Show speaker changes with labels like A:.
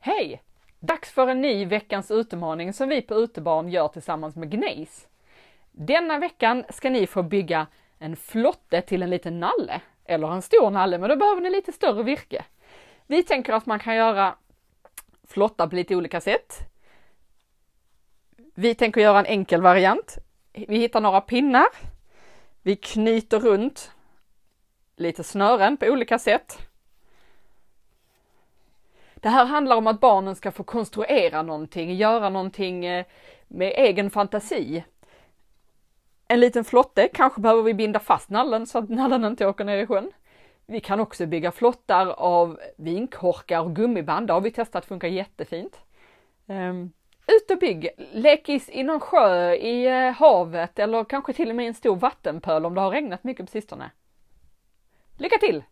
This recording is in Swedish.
A: Hej! Dags för en ny veckans utmaning som vi på Utebarn gör tillsammans med Gneis. Denna veckan ska ni få bygga en flotte till en liten nalle, eller en stor nalle, men då behöver ni lite större virke. Vi tänker att man kan göra flotta på lite olika sätt. Vi tänker göra en enkel variant. Vi hittar några pinnar. Vi knyter runt lite snören på olika sätt. Det här handlar om att barnen ska få konstruera någonting, göra någonting eh, med egen fantasi. En liten flotte, kanske behöver vi binda fast nallen så att nallen inte åker ner i sjön. Vi kan också bygga flottar av vinkorkar och gummiband, det har vi testat funkar jättefint. Um, ut och bygg! lekis i någon sjö, i eh, havet eller kanske till och med i en stor vattenpöl om det har regnat mycket på sistone. Lycka till!